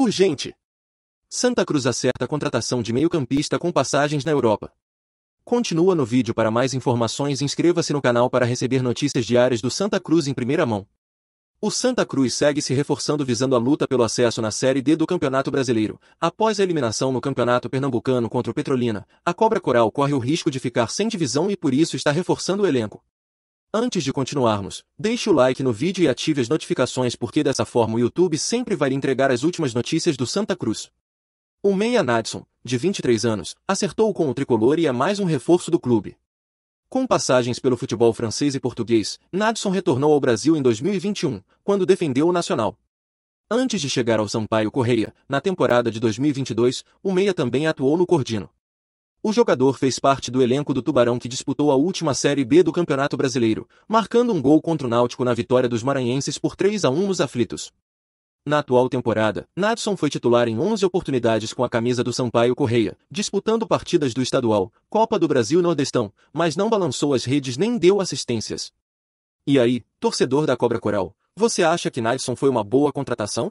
Urgente. Santa Cruz acerta a contratação de meio-campista com passagens na Europa. Continua no vídeo para mais informações e inscreva-se no canal para receber notícias diárias do Santa Cruz em primeira mão. O Santa Cruz segue se reforçando visando a luta pelo acesso na Série D do Campeonato Brasileiro. Após a eliminação no Campeonato Pernambucano contra o Petrolina, a Cobra Coral corre o risco de ficar sem divisão e por isso está reforçando o elenco. Antes de continuarmos, deixe o like no vídeo e ative as notificações porque dessa forma o YouTube sempre vai lhe entregar as últimas notícias do Santa Cruz. O meia Nadson, de 23 anos, acertou com o tricolor e é mais um reforço do clube. Com passagens pelo futebol francês e português, Nadson retornou ao Brasil em 2021, quando defendeu o Nacional. Antes de chegar ao Sampaio Correia, na temporada de 2022, o meia também atuou no Cordino. O jogador fez parte do elenco do Tubarão que disputou a última Série B do Campeonato Brasileiro, marcando um gol contra o Náutico na vitória dos maranhenses por 3 a 1 nos aflitos. Na atual temporada, Nadson foi titular em 11 oportunidades com a camisa do Sampaio Correia, disputando partidas do Estadual, Copa do Brasil Nordestão, mas não balançou as redes nem deu assistências. E aí, torcedor da Cobra Coral, você acha que Nadson foi uma boa contratação?